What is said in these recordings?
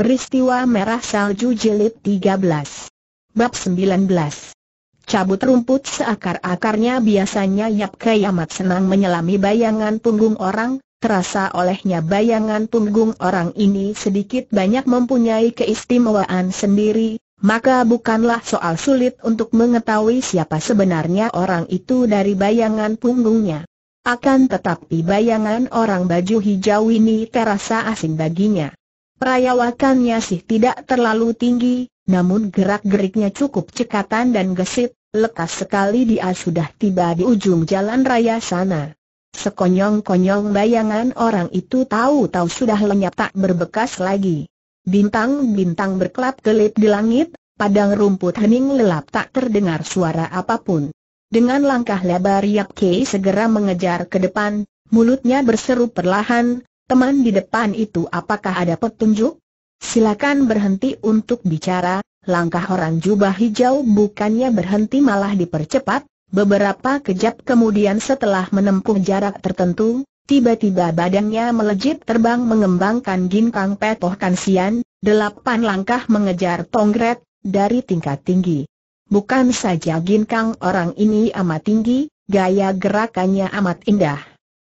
Peristiwa Merah Salju Jilid 13 Bab 19 Cabut rumput seakar-akarnya biasanya Yap Kei amat senang menyelami bayangan punggung orang, terasa olehnya bayangan punggung orang ini sedikit banyak mempunyai keistimewaan sendiri, maka bukanlah soal sulit untuk mengetahui siapa sebenarnya orang itu dari bayangan punggungnya. Akan tetapi bayangan orang baju hijau ini terasa asing baginya. Perayawakannya sih tidak terlalu tinggi, namun gerak-geriknya cukup cekatan dan gesit, lekas sekali dia sudah tiba di ujung jalan raya sana. Sekonyong-konyong bayangan orang itu tahu-tahu sudah lenyap tak berbekas lagi. Bintang-bintang berkelap kelip di langit, padang rumput hening lelap tak terdengar suara apapun. Dengan langkah lebar Yap Kei segera mengejar ke depan, mulutnya berseru perlahan, Teman di depan itu apakah ada petunjuk? Silakan berhenti untuk bicara, langkah orang jubah hijau bukannya berhenti malah dipercepat, beberapa kejap kemudian setelah menempuh jarak tertentu, tiba-tiba badannya melejit terbang mengembangkan ginkang petoh kansian, delapan langkah mengejar tongret, dari tingkat tinggi. Bukan saja ginkang orang ini amat tinggi, gaya gerakannya amat indah.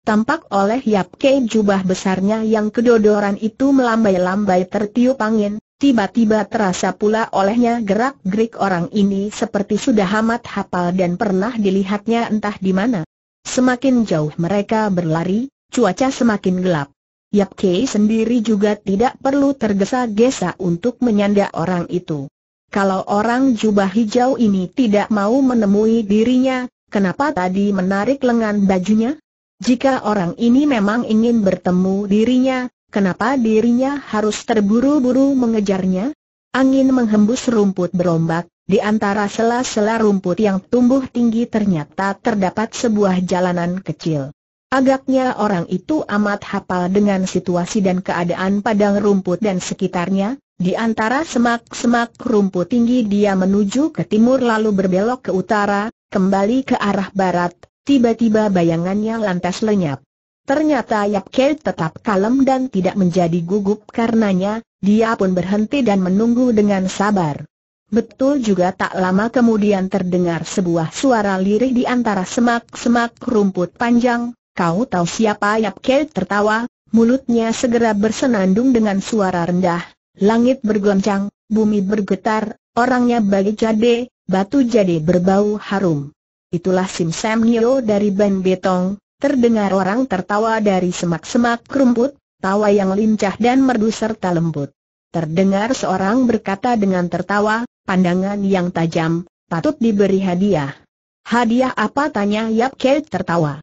Tampak oleh Yap Kei jubah besarnya yang kedodoran itu melambai-lambai tertiup angin, tiba-tiba terasa pula olehnya gerak-gerik orang ini seperti sudah amat hafal dan pernah dilihatnya entah di mana. Semakin jauh mereka berlari, cuaca semakin gelap. Yap Kei sendiri juga tidak perlu tergesa-gesa untuk menyanda orang itu. Kalau orang jubah hijau ini tidak mau menemui dirinya, kenapa tadi menarik lengan bajunya? Jika orang ini memang ingin bertemu dirinya, kenapa dirinya harus terburu-buru mengejarnya? Angin menghembus rumput berombak, di antara sela-sela rumput yang tumbuh tinggi ternyata terdapat sebuah jalanan kecil. Agaknya orang itu amat hafal dengan situasi dan keadaan padang rumput dan sekitarnya, di antara semak-semak rumput tinggi dia menuju ke timur lalu berbelok ke utara, kembali ke arah barat, Tiba-tiba bayangannya lantas lenyap. Ternyata Yap Kei tetap kalem dan tidak menjadi gugup karenanya, dia pun berhenti dan menunggu dengan sabar. Betul juga tak lama kemudian terdengar sebuah suara lirih di antara semak-semak rumput panjang, kau tahu siapa Yap Kei tertawa, mulutnya segera bersenandung dengan suara rendah, langit bergoncang, bumi bergetar, orangnya bagi jade, batu jade berbau harum. Itulah Sim Sam Nio dari Ben Betong, terdengar orang tertawa dari semak-semak kerumput, tawa yang lincah dan merdu serta lembut. Terdengar seorang berkata dengan tertawa, pandangan yang tajam, patut diberi hadiah. Hadiah apa tanya Yap Kei tertawa.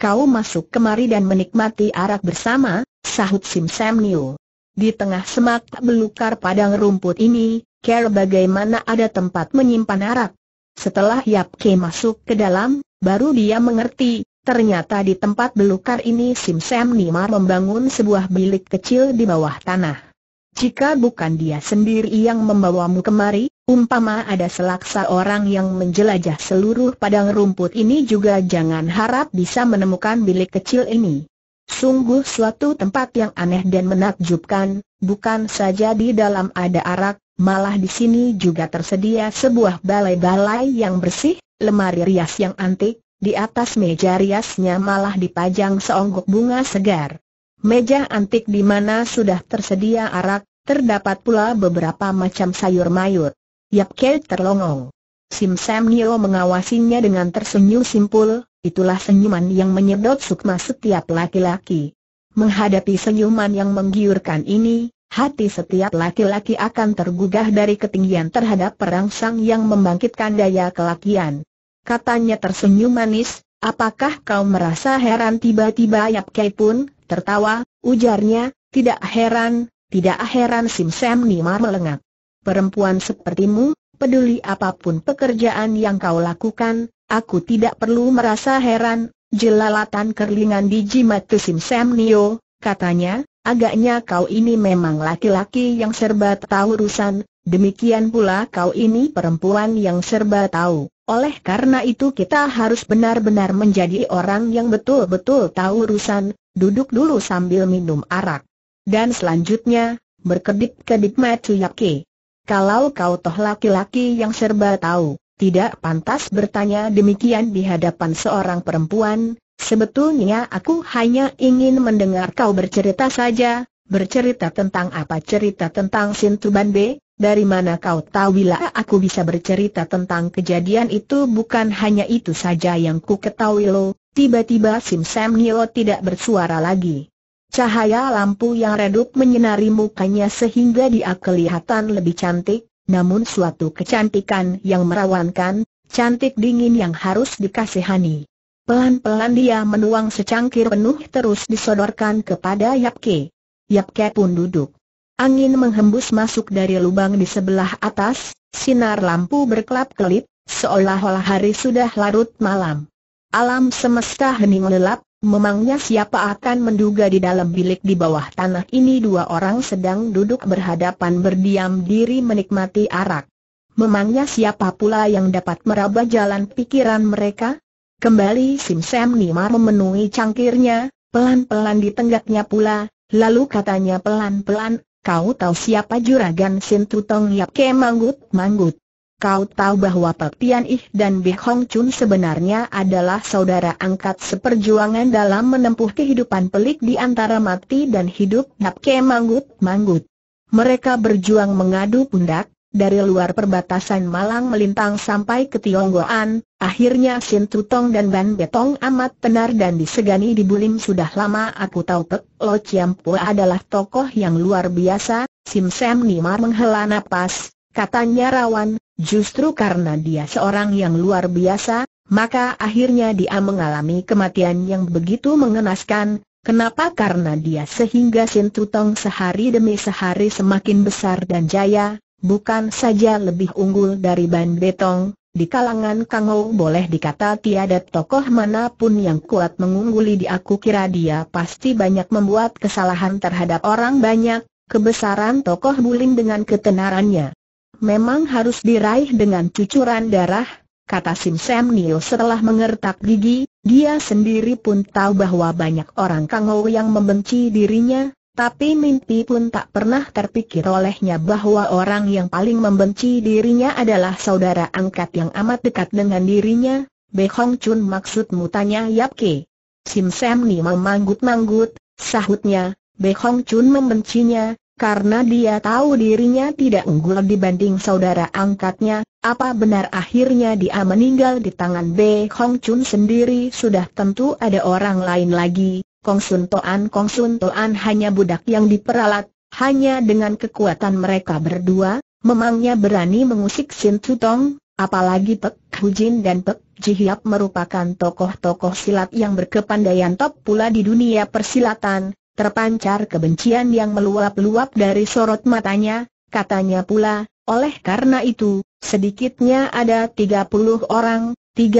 Kau masuk kemari dan menikmati arak bersama, sahut Sim Sam Nio. Di tengah semak belukar padang rumput ini, Care bagaimana ada tempat menyimpan arak? Setelah Yap Ke masuk ke dalam, baru dia mengerti, ternyata di tempat belukar ini Sim Sam Nimar membangun sebuah bilik kecil di bawah tanah. Jika bukan dia sendiri yang membawamu kemari, umpama ada selaksa orang yang menjelajah seluruh padang rumput ini juga jangan harap bisa menemukan bilik kecil ini. Sungguh suatu tempat yang aneh dan menakjubkan, bukan saja di dalam ada arak, malah di sini juga tersedia sebuah balai-balai yang bersih, lemari rias yang antik, di atas meja riasnya malah dipajang seonggok bunga segar. Meja antik di mana sudah tersedia arak, terdapat pula beberapa macam sayur mayur. Yap Kei terlongong. Sim Sam Nio mengawasinya dengan tersenyum simpul, itulah senyuman yang menyedot sukma setiap laki-laki. Menghadapi senyuman yang menggiurkan ini, hati setiap laki-laki akan tergugah dari ketinggian terhadap perangsang yang membangkitkan daya kelakian. Katanya tersenyum manis, apakah kau merasa heran tiba-tiba Yap Kei pun tertawa, ujarnya, tidak heran, tidak heran Sim Sam Nimar melengak. Perempuan sepertimu, peduli apapun pekerjaan yang kau lakukan, aku tidak perlu merasa heran, jelalatan kerlingan di jimat Sim Sam Nio, katanya, Agaknya kau ini memang laki-laki yang serba tahu urusan, demikian pula kau ini perempuan yang serba tahu. Oleh karena itu kita harus benar-benar menjadi orang yang betul-betul tahu urusan, duduk dulu sambil minum arak. Dan selanjutnya, berkedip-kedip yakin. Kalau kau toh laki-laki yang serba tahu, tidak pantas bertanya demikian di hadapan seorang perempuan, Sebetulnya aku hanya ingin mendengar kau bercerita saja, bercerita tentang apa cerita tentang Sintuban B, dari mana kau tahu bila aku bisa bercerita tentang kejadian itu bukan hanya itu saja yang ku ketahui lo, tiba-tiba Sim Sam Nio tidak bersuara lagi. Cahaya lampu yang redup menyinari mukanya sehingga dia kelihatan lebih cantik, namun suatu kecantikan yang merawankan, cantik dingin yang harus dikasihani. Pelan-pelan dia menuang secangkir penuh terus disodorkan kepada Yap Ke. Yap Ke pun duduk. Angin menghembus masuk dari lubang di sebelah atas, sinar lampu berkelap-kelip, seolah-olah hari sudah larut malam. Alam semesta hening lelap, memangnya siapa akan menduga di dalam bilik di bawah tanah ini dua orang sedang duduk berhadapan berdiam diri menikmati arak. Memangnya siapa pula yang dapat meraba jalan pikiran mereka? Kembali Sim Sam Nima memenuhi cangkirnya, pelan-pelan ditenggaknya pula, lalu katanya pelan-pelan, kau tahu siapa juragan Sin Tutong Yap Ke Manggut Manggut. Kau tahu bahwa Pek Tian Ih dan Bi Hong Chun sebenarnya adalah saudara angkat seperjuangan dalam menempuh kehidupan pelik di antara mati dan hidup Yap Ke Manggut Manggut. Mereka berjuang mengadu pundak, dari luar perbatasan Malang melintang sampai ke Tionggoan, Akhirnya Sin Tutong dan Ban Betong amat tenar dan disegani di Bulim sudah lama aku tahu Pek Lo Po adalah tokoh yang luar biasa, Sim Sam Nimar menghela nafas. katanya rawan, justru karena dia seorang yang luar biasa, maka akhirnya dia mengalami kematian yang begitu mengenaskan, kenapa karena dia sehingga Sin Tutong sehari demi sehari semakin besar dan jaya, bukan saja lebih unggul dari Ban Betong, di kalangan Kangou boleh dikata tiada tokoh manapun yang kuat mengungguli di aku kira dia pasti banyak membuat kesalahan terhadap orang banyak, kebesaran tokoh Buling dengan ketenarannya. Memang harus diraih dengan cucuran darah, kata Sim Sam Nio setelah mengertak gigi, dia sendiri pun tahu bahwa banyak orang Kangou yang membenci dirinya, tapi mimpi pun tak pernah terpikir olehnya bahwa orang yang paling membenci dirinya adalah saudara angkat yang amat dekat dengan dirinya. Be Hong Chun maksudmu tanya Yap Ke. Sim Sam Ni memanggut-manggut, sahutnya, Be Hong Chun membencinya, karena dia tahu dirinya tidak unggul dibanding saudara angkatnya, apa benar akhirnya dia meninggal di tangan Be Hong Chun sendiri sudah tentu ada orang lain lagi, Kongsun Toan Kongsun Toan hanya budak yang diperalat, hanya dengan kekuatan mereka berdua, memangnya berani mengusik Sin Tong, apalagi Pek Hujin dan Pek Ji Hiap merupakan tokoh-tokoh silat yang berkepandaian top pula di dunia persilatan, terpancar kebencian yang meluap-luap dari sorot matanya, katanya pula, oleh karena itu, sedikitnya ada 30 orang, 30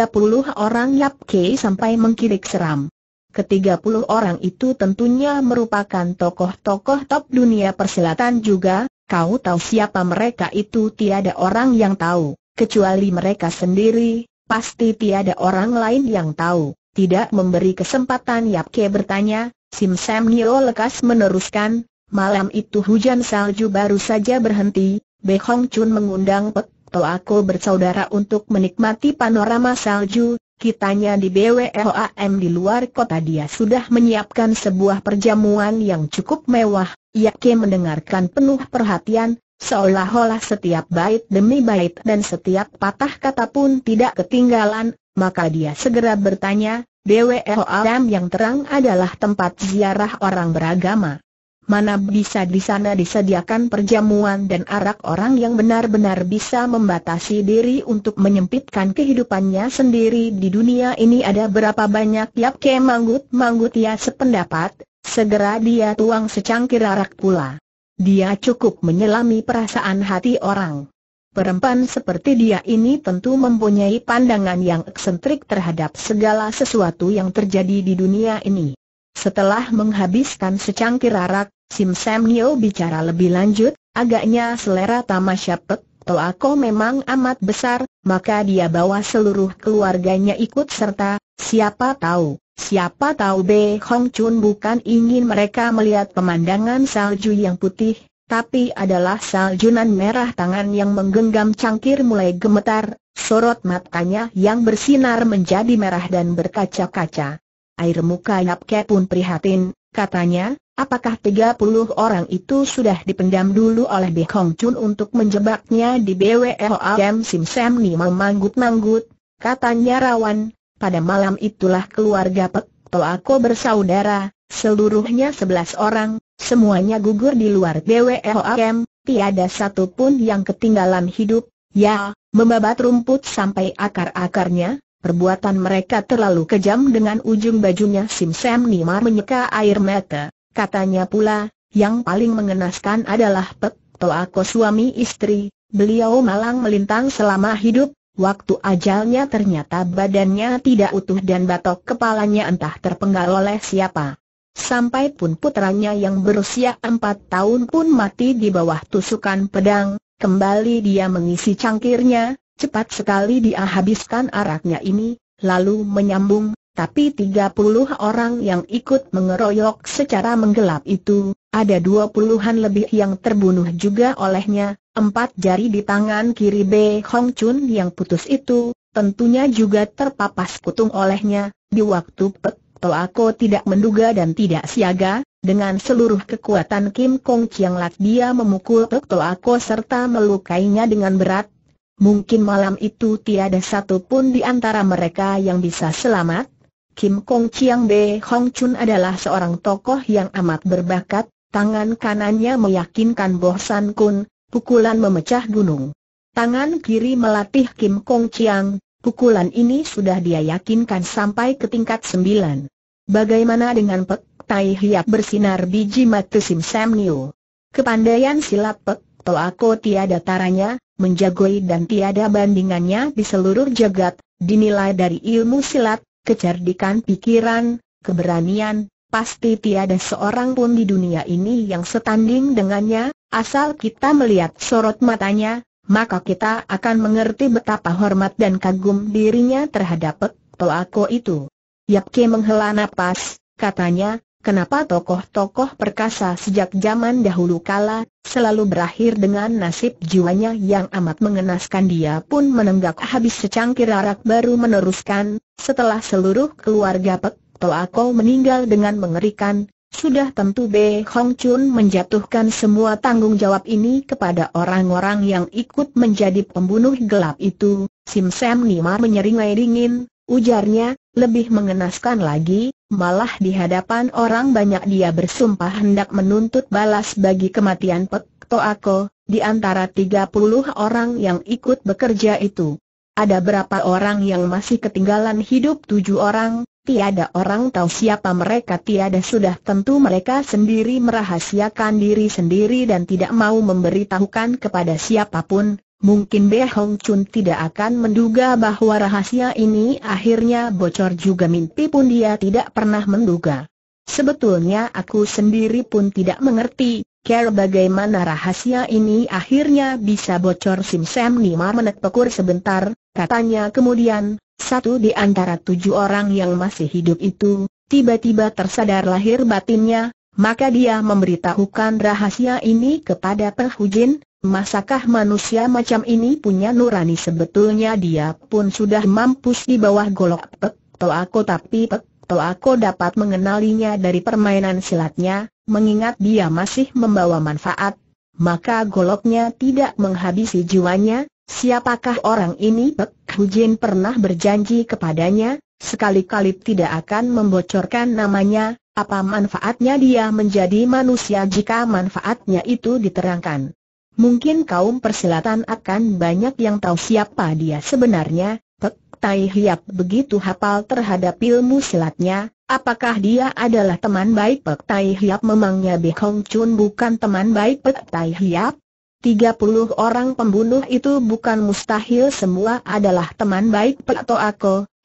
orang Yap Kei sampai mengkirik seram. Ketiga puluh orang itu tentunya merupakan tokoh-tokoh top dunia persilatan juga, kau tahu siapa mereka itu tiada orang yang tahu, kecuali mereka sendiri, pasti tiada orang lain yang tahu. Tidak memberi kesempatan Yap Yapke bertanya, Sim Sam Nio lekas meneruskan, malam itu hujan salju baru saja berhenti, Be Hong Chun mengundang Pek Ako bersaudara untuk menikmati panorama salju, kitanya di BWLAM di luar kota dia sudah menyiapkan sebuah perjamuan yang cukup mewah, Yake mendengarkan penuh perhatian, seolah-olah setiap bait demi bait dan setiap patah kata pun tidak ketinggalan, maka dia segera bertanya, BWLAM yang terang adalah tempat ziarah orang beragama mana bisa di sana disediakan perjamuan dan arak orang yang benar-benar bisa membatasi diri untuk menyempitkan kehidupannya sendiri di dunia ini ada berapa banyak yap ke manggut-manggut ya sependapat, segera dia tuang secangkir arak pula. Dia cukup menyelami perasaan hati orang. Perempuan seperti dia ini tentu mempunyai pandangan yang eksentrik terhadap segala sesuatu yang terjadi di dunia ini. Setelah menghabiskan secangkir arak, Sim Sam Nio bicara lebih lanjut, agaknya selera Tamasya toh aku memang amat besar, maka dia bawa seluruh keluarganya ikut serta, siapa tahu, siapa tahu B. Hong Chun bukan ingin mereka melihat pemandangan salju yang putih, tapi adalah saljunan merah tangan yang menggenggam cangkir mulai gemetar, sorot matanya yang bersinar menjadi merah dan berkaca-kaca. Air muka Yapke pun prihatin, katanya, apakah 30 orang itu sudah dipendam dulu oleh Beh Chun untuk menjebaknya di BWOAM Sim Sam Ni memanggut-manggut, katanya rawan, pada malam itulah keluarga Pek Toako bersaudara, seluruhnya 11 orang, semuanya gugur di luar BWOAM, tiada satu pun yang ketinggalan hidup, ya, membabat rumput sampai akar-akarnya, Perbuatan mereka terlalu kejam dengan ujung bajunya Sim Sam Nima menyeka air mata. Katanya pula, yang paling mengenaskan adalah Pek Toako suami istri, beliau malang melintang selama hidup, waktu ajalnya ternyata badannya tidak utuh dan batok kepalanya entah terpenggal oleh siapa. Sampai pun putranya yang berusia empat tahun pun mati di bawah tusukan pedang, kembali dia mengisi cangkirnya, Cepat sekali dia habiskan araknya ini, lalu menyambung, tapi 30 orang yang ikut mengeroyok secara menggelap itu, ada 20-an lebih yang terbunuh juga olehnya, empat jari di tangan kiri B. Hong Chun yang putus itu, tentunya juga terpapas kutung olehnya, di waktu Pek aku tidak menduga dan tidak siaga, dengan seluruh kekuatan Kim Kong Chiang Lat dia memukul Pek aku serta melukainya dengan berat, Mungkin malam itu tiada satupun di antara mereka yang bisa selamat. Kim Kong Chiang Be Hong Chun adalah seorang tokoh yang amat berbakat, tangan kanannya meyakinkan Boh San Kun, pukulan memecah gunung. Tangan kiri melatih Kim Kong Chiang, pukulan ini sudah dia yakinkan sampai ke tingkat sembilan. Bagaimana dengan Pek Tai Hiap bersinar biji mata Sim Sam Niu? Kepandaian silat Pek Toako tiada taranya, menjagoi dan tiada bandingannya di seluruh jagat, dinilai dari ilmu silat, kecerdikan pikiran, keberanian, pasti tiada seorang pun di dunia ini yang setanding dengannya, asal kita melihat sorot matanya, maka kita akan mengerti betapa hormat dan kagum dirinya terhadap Pek Toako itu. Yapke menghela napas, katanya, kenapa tokoh-tokoh perkasa sejak zaman dahulu kala, selalu berakhir dengan nasib jiwanya yang amat mengenaskan dia pun menenggak habis secangkir arak baru meneruskan, setelah seluruh keluarga Pek Toako meninggal dengan mengerikan, sudah tentu Be Hong Chun menjatuhkan semua tanggung jawab ini kepada orang-orang yang ikut menjadi pembunuh gelap itu, Sim Sam Nima menyeringai dingin, ujarnya, lebih mengenaskan lagi, malah di hadapan orang banyak dia bersumpah hendak menuntut balas bagi kematian Pek Toako, di antara 30 orang yang ikut bekerja itu. Ada berapa orang yang masih ketinggalan hidup tujuh orang, tiada orang tahu siapa mereka tiada sudah tentu mereka sendiri merahasiakan diri sendiri dan tidak mau memberitahukan kepada siapapun, Mungkin Be Hong Chun tidak akan menduga bahwa rahasia ini akhirnya bocor juga mimpi pun dia tidak pernah menduga. Sebetulnya aku sendiri pun tidak mengerti, care bagaimana rahasia ini akhirnya bisa bocor Sim Sam Nima pekur sebentar, katanya kemudian, satu di antara tujuh orang yang masih hidup itu, tiba-tiba tersadar lahir batinnya, maka dia memberitahukan rahasia ini kepada penghujin, Masakah manusia macam ini punya nurani sebetulnya dia pun sudah mampus di bawah golok pek toako tapi pek toako dapat mengenalinya dari permainan silatnya, mengingat dia masih membawa manfaat, maka goloknya tidak menghabisi jiwanya, siapakah orang ini pek Hujin pernah berjanji kepadanya, sekali-kali tidak akan membocorkan namanya, apa manfaatnya dia menjadi manusia jika manfaatnya itu diterangkan? Mungkin kaum persilatan akan banyak yang tahu siapa dia sebenarnya, Pek Tai Hiap begitu hafal terhadap ilmu silatnya, apakah dia adalah teman baik Pek Tai Hiap memangnya Be Hong Chun bukan teman baik Pek Tai Hiap? 30 orang pembunuh itu bukan mustahil semua adalah teman baik Pek To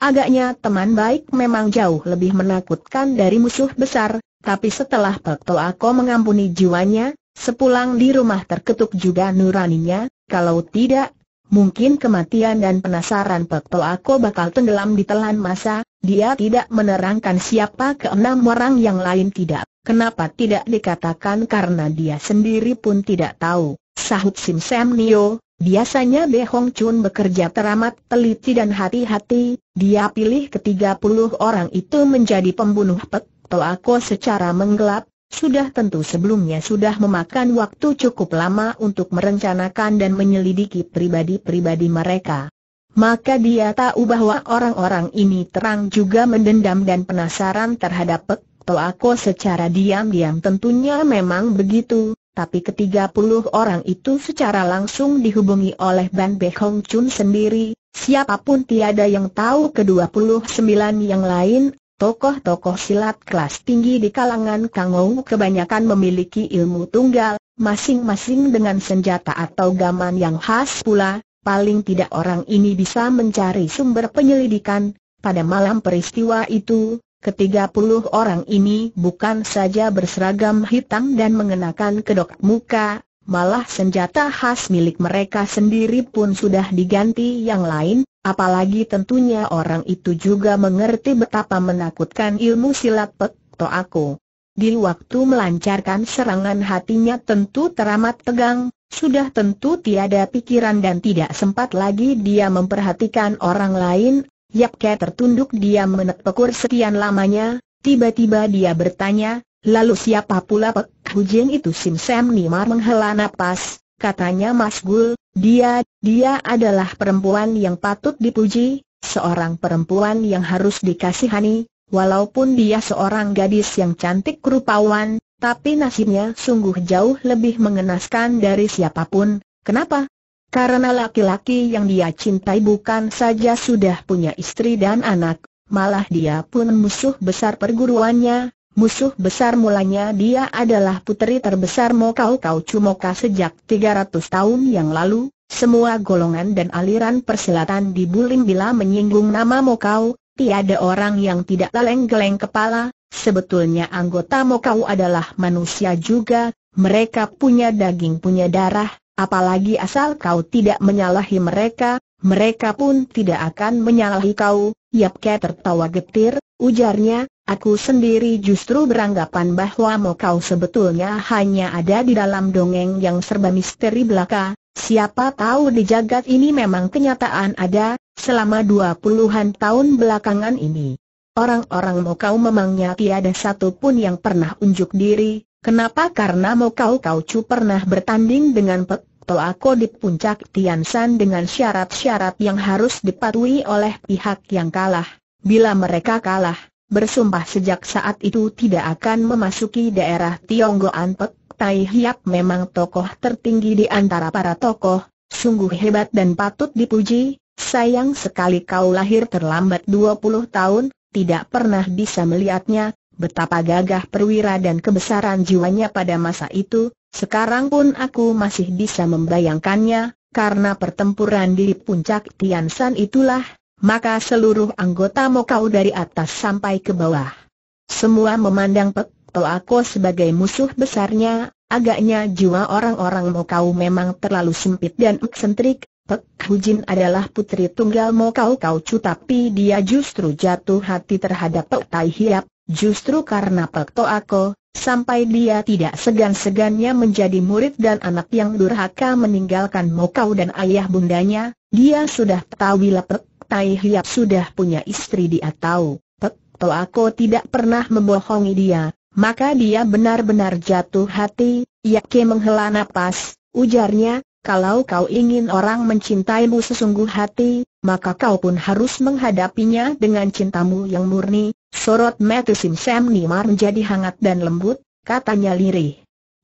agaknya teman baik memang jauh lebih menakutkan dari musuh besar, tapi setelah Pek To mengampuni jiwanya, Sepulang di rumah terketuk juga nuraninya, kalau tidak, mungkin kematian dan penasaran Pekto aku bakal tenggelam di telan masa, dia tidak menerangkan siapa ke enam orang yang lain tidak. Kenapa tidak dikatakan karena dia sendiri pun tidak tahu, sahut Sim Sam Nio, Biasanya Be Hong Chun bekerja teramat teliti dan hati-hati, dia pilih ketiga puluh orang itu menjadi pembunuh Pek aku secara menggelap, sudah tentu sebelumnya sudah memakan waktu cukup lama untuk merencanakan dan menyelidiki pribadi-pribadi mereka. Maka dia tahu bahwa orang-orang ini terang juga mendendam dan penasaran terhadap Pek Toako secara diam-diam tentunya memang begitu, tapi ketiga puluh orang itu secara langsung dihubungi oleh Ban Be Hong Chun sendiri, siapapun tiada yang tahu kedua puluh sembilan yang lain Tokoh-tokoh silat kelas tinggi di kalangan Kangou kebanyakan memiliki ilmu tunggal, masing-masing dengan senjata atau gaman yang khas pula, paling tidak orang ini bisa mencari sumber penyelidikan. Pada malam peristiwa itu, ketiga puluh orang ini bukan saja berseragam hitam dan mengenakan kedok muka, malah senjata khas milik mereka sendiri pun sudah diganti yang lain, apalagi tentunya orang itu juga mengerti betapa menakutkan ilmu silat Pek aku, Di waktu melancarkan serangan hatinya tentu teramat tegang, sudah tentu tiada pikiran dan tidak sempat lagi dia memperhatikan orang lain, Yap ke tertunduk dia menepekur sekian lamanya, tiba-tiba dia bertanya, lalu siapa pula Pek Hujian itu Sim Sam Nimar menghela nafas, katanya Mas Gul, dia, dia adalah perempuan yang patut dipuji, seorang perempuan yang harus dikasihani, walaupun dia seorang gadis yang cantik kerupawan, tapi nasibnya sungguh jauh lebih mengenaskan dari siapapun, kenapa? Karena laki-laki yang dia cintai bukan saja sudah punya istri dan anak, malah dia pun musuh besar perguruannya, Musuh besar mulanya dia adalah puteri terbesar Mokau Kau Cumoka sejak 300 tahun yang lalu, semua golongan dan aliran perselatan di Bulim bila menyinggung nama Mokau, tiada orang yang tidak leleng geleng kepala, sebetulnya anggota Mokau adalah manusia juga, mereka punya daging punya darah, apalagi asal kau tidak menyalahi mereka, mereka pun tidak akan menyalahi kau, Yapke tertawa getir, ujarnya, Aku sendiri justru beranggapan bahwa kau sebetulnya hanya ada di dalam dongeng yang serba misteri belaka, siapa tahu di jagat ini memang kenyataan ada, selama dua puluhan tahun belakangan ini. Orang-orang kau memangnya tiada satu pun yang pernah unjuk diri, kenapa karena kau kau cu pernah bertanding dengan Pek Toako di puncak Tiansan dengan syarat-syarat yang harus dipatuhi oleh pihak yang kalah. Bila mereka kalah, bersumpah sejak saat itu tidak akan memasuki daerah Tionggo Anpek. Tai Hiap memang tokoh tertinggi di antara para tokoh, sungguh hebat dan patut dipuji, sayang sekali kau lahir terlambat 20 tahun, tidak pernah bisa melihatnya, betapa gagah perwira dan kebesaran jiwanya pada masa itu, sekarang pun aku masih bisa membayangkannya, karena pertempuran di puncak Tian San itulah, maka seluruh anggota Mokau dari atas sampai ke bawah. Semua memandang Pek Ako sebagai musuh besarnya, agaknya jiwa orang-orang Mokau memang terlalu sempit dan eksentrik, Pek Hujin adalah putri tunggal Mokau Kaucu tapi dia justru jatuh hati terhadap Pek Tai Hiap, justru karena Pek Ako, sampai dia tidak segan-segannya menjadi murid dan anak yang durhaka meninggalkan Mokau dan ayah bundanya, dia sudah tahu Pek Tai Hiap sudah punya istri dia tahu, Pek tidak pernah membohongi dia, maka dia benar-benar jatuh hati, Yake menghela nafas. ujarnya, kalau kau ingin orang mencintaimu sesungguh hati, maka kau pun harus menghadapinya dengan cintamu yang murni, sorot mata Sim Sam Nimar menjadi hangat dan lembut, katanya lirih.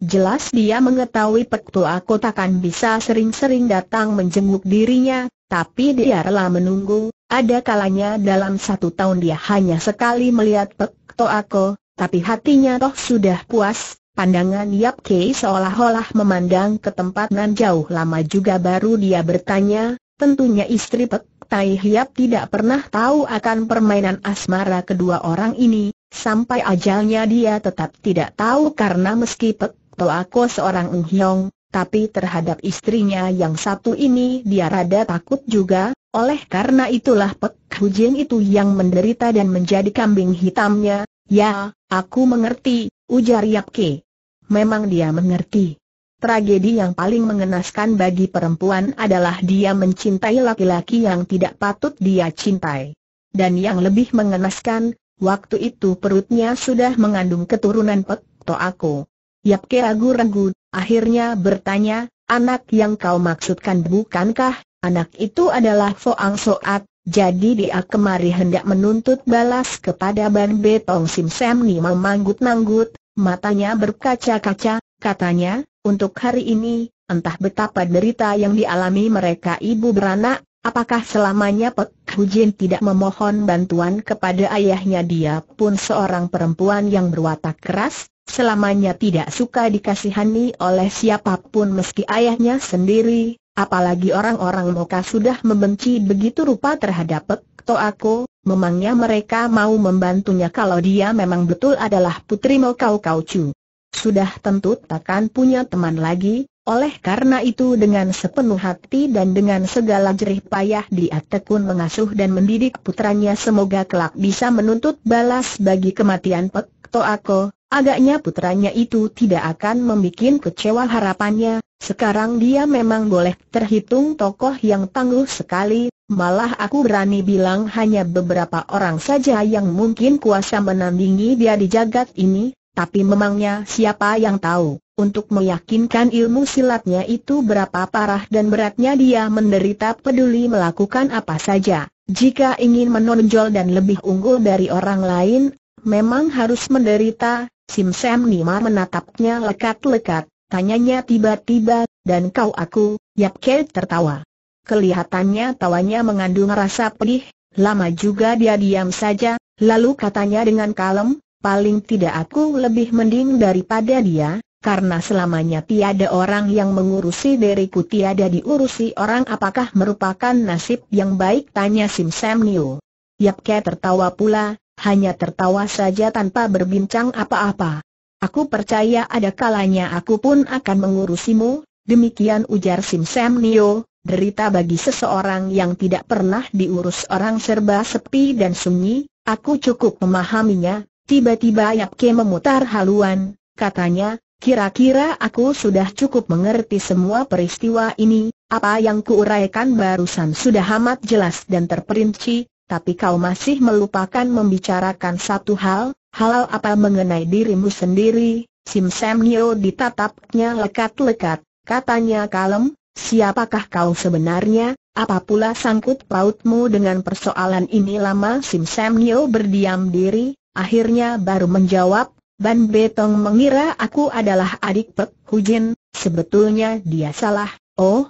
Jelas dia mengetahui Pek aku takkan bisa sering-sering datang menjenguk dirinya, tapi dia rela menunggu, ada kalanya dalam satu tahun dia hanya sekali melihat Pek Toako, tapi hatinya toh sudah puas, pandangan Yap Kei seolah-olah memandang ke tempat nan jauh lama juga baru dia bertanya, tentunya istri Pek Tai Hiap tidak pernah tahu akan permainan asmara kedua orang ini, sampai ajalnya dia tetap tidak tahu karena meski Pek Toako seorang Ng Hyong, tapi terhadap istrinya yang satu ini dia rada takut juga, oleh karena itulah Pek Hujin itu yang menderita dan menjadi kambing hitamnya, ya, aku mengerti, ujar Yap Ke. Memang dia mengerti. Tragedi yang paling mengenaskan bagi perempuan adalah dia mencintai laki-laki yang tidak patut dia cintai. Dan yang lebih mengenaskan, waktu itu perutnya sudah mengandung keturunan Pek Toako. Yapke ragu-ragu, Akhirnya bertanya, anak yang kau maksudkan bukankah, anak itu adalah Foang Soat, jadi dia kemari hendak menuntut balas kepada Ban Betong Sim Sam Ni memanggut-manggut, matanya berkaca-kaca, katanya, untuk hari ini, entah betapa derita yang dialami mereka ibu beranak, apakah selamanya Pek Hujin tidak memohon bantuan kepada ayahnya dia pun seorang perempuan yang berwatak keras, Selamanya tidak suka dikasihani oleh siapapun meski ayahnya sendiri, apalagi orang-orang Moka sudah membenci begitu rupa terhadap Pek Ako. memangnya mereka mau membantunya kalau dia memang betul adalah putri Mokau Kaucu. Sudah tentu takkan punya teman lagi, oleh karena itu dengan sepenuh hati dan dengan segala jerih payah dia tekun mengasuh dan mendidik putranya semoga kelak bisa menuntut balas bagi kematian Pek Ako. Agaknya putranya itu tidak akan membuat kecewa harapannya, sekarang dia memang boleh terhitung tokoh yang tangguh sekali, malah aku berani bilang hanya beberapa orang saja yang mungkin kuasa menandingi dia di jagat ini, tapi memangnya siapa yang tahu, untuk meyakinkan ilmu silatnya itu berapa parah dan beratnya dia menderita peduli melakukan apa saja, jika ingin menonjol dan lebih unggul dari orang lain, memang harus menderita, Sim Sam Nima menatapnya lekat-lekat, tanyanya tiba-tiba, dan kau aku, Yap Ke tertawa. Kelihatannya tawanya mengandung rasa pedih, lama juga dia diam saja, lalu katanya dengan kalem, paling tidak aku lebih mending daripada dia, karena selamanya tiada orang yang mengurusi diriku tiada diurusi orang apakah merupakan nasib yang baik tanya Sim Sam Nio. Yap Ke tertawa pula, hanya tertawa saja tanpa berbincang apa-apa. Aku percaya ada kalanya aku pun akan mengurusimu, demikian ujar Sim Sam Nio, derita bagi seseorang yang tidak pernah diurus orang serba sepi dan sunyi, aku cukup memahaminya, tiba-tiba Yap Ke memutar haluan, katanya, kira-kira aku sudah cukup mengerti semua peristiwa ini, apa yang kuuraikan barusan sudah amat jelas dan terperinci, tapi kau masih melupakan membicarakan satu hal, hal apa mengenai dirimu sendiri, Sim Sam ditatapnya lekat-lekat, katanya kalem, siapakah kau sebenarnya, apa pula sangkut pautmu dengan persoalan ini lama Sim Sam berdiam diri, akhirnya baru menjawab, Ban Betong mengira aku adalah adik Pek Hujin, sebetulnya dia salah, oh.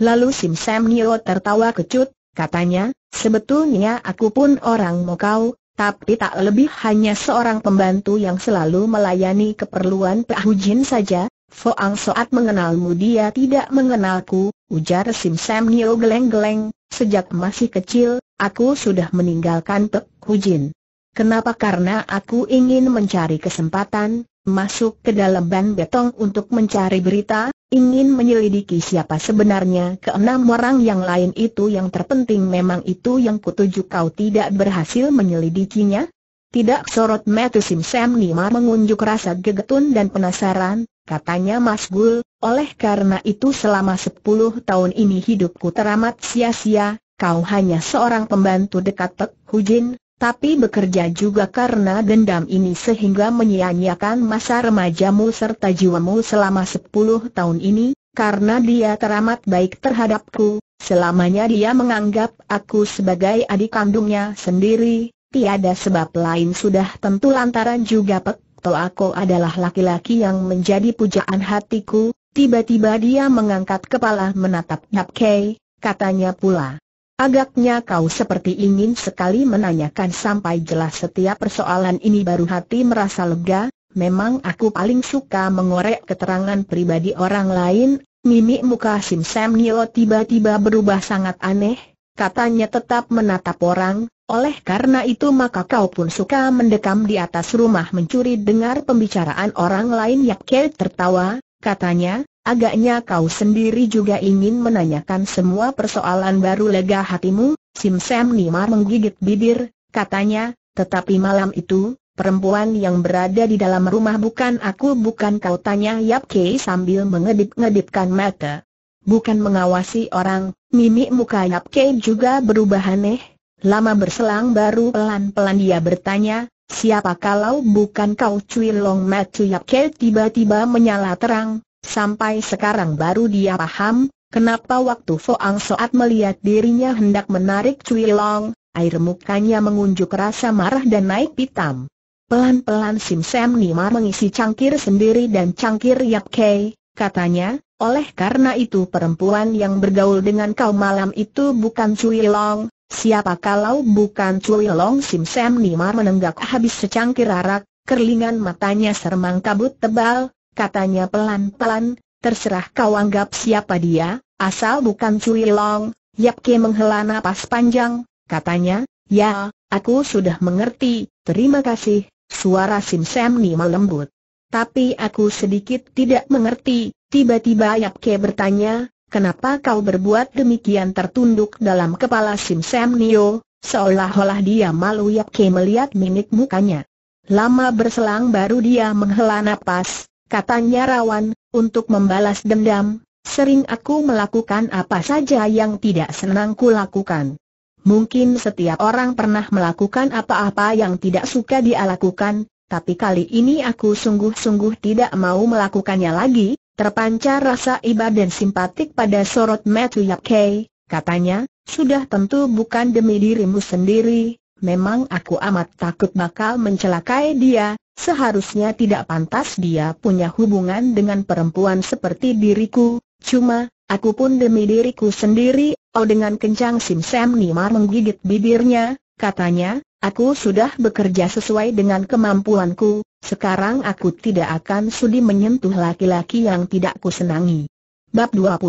Lalu Sim Sam tertawa kecut, Katanya, sebetulnya aku pun orang Mokau, tapi tak lebih hanya seorang pembantu yang selalu melayani keperluan Pak Hujin saja. Foang Soat mengenalmu dia tidak mengenalku, ujar Sim Sam Nio geleng-geleng, sejak masih kecil, aku sudah meninggalkan Pek Hujin. Kenapa? Karena aku ingin mencari kesempatan, masuk ke dalam ban betong untuk mencari berita, ingin menyelidiki siapa sebenarnya keenam orang yang lain itu yang terpenting memang itu yang kutuju kau tidak berhasil menyelidikinya? Tidak sorot metu Simsem Nima mengunjuk rasa gegetun dan penasaran, katanya Mas Gul, oleh karena itu selama sepuluh tahun ini hidupku teramat sia-sia, kau hanya seorang pembantu dekat Pek Hujin, tapi bekerja juga karena dendam ini sehingga menyia-nyiakan masa remajamu serta jiwamu selama sepuluh tahun ini, karena dia teramat baik terhadapku, selamanya dia menganggap aku sebagai adik kandungnya sendiri, tiada sebab lain sudah tentu lantaran juga Pek Toako adalah laki-laki yang menjadi pujaan hatiku, tiba-tiba dia mengangkat kepala menatap Nap Kei, katanya pula. Agaknya kau seperti ingin sekali menanyakan sampai jelas setiap persoalan ini baru hati merasa lega, memang aku paling suka mengorek keterangan pribadi orang lain, mimik muka Sim Sam Nio tiba-tiba berubah sangat aneh, katanya tetap menatap orang, oleh karena itu maka kau pun suka mendekam di atas rumah mencuri dengar pembicaraan orang lain Yak tertawa, katanya, Agaknya kau sendiri juga ingin menanyakan semua persoalan baru lega hatimu, Sim Sam Nimar menggigit bibir, katanya, tetapi malam itu, perempuan yang berada di dalam rumah bukan aku bukan kau tanya Yap Kei sambil mengedip-ngedipkan mata. Bukan mengawasi orang, mimik muka Yap Kei juga berubah aneh, lama berselang baru pelan-pelan dia bertanya, siapa kalau bukan kau Cui Long Matu Yap Kei tiba-tiba menyala terang, Sampai sekarang baru dia paham, kenapa waktu Foang Soat melihat dirinya hendak menarik Cui Long, air mukanya mengunjuk rasa marah dan naik hitam. Pelan-pelan Sim Sam Nima mengisi cangkir sendiri dan cangkir Yap Kei, katanya, oleh karena itu perempuan yang bergaul dengan kau malam itu bukan Cui Long, siapa kalau bukan Cui Long Sim Sam Nima menenggak habis secangkir arak, Kerlingan matanya seremang kabut tebal, katanya pelan-pelan, terserah kau anggap siapa dia, asal bukan Cui Long, Yap Ke menghela napas panjang, katanya, ya, aku sudah mengerti, terima kasih, suara Sim Sam Ni melembut. Tapi aku sedikit tidak mengerti, tiba-tiba Yap Ke bertanya, Kenapa kau berbuat demikian tertunduk dalam kepala Sim Sam Nio, oh? seolah-olah dia malu Yap Ke melihat minik mukanya. Lama berselang baru dia menghela napas, Katanya rawan, untuk membalas dendam, sering aku melakukan apa saja yang tidak senang kulakukan. Mungkin setiap orang pernah melakukan apa-apa yang tidak suka dia lakukan, tapi kali ini aku sungguh-sungguh tidak mau melakukannya lagi, terpancar rasa iba dan simpatik pada sorot Matthew Yakei, katanya, sudah tentu bukan demi dirimu sendiri, Memang aku amat takut bakal mencelakai dia, seharusnya tidak pantas dia punya hubungan dengan perempuan seperti diriku, cuma, aku pun demi diriku sendiri, oh dengan kencang Sim Sam Nimar menggigit bibirnya, katanya, aku sudah bekerja sesuai dengan kemampuanku, sekarang aku tidak akan sudi menyentuh laki-laki yang tidak kusenangi. Bab 20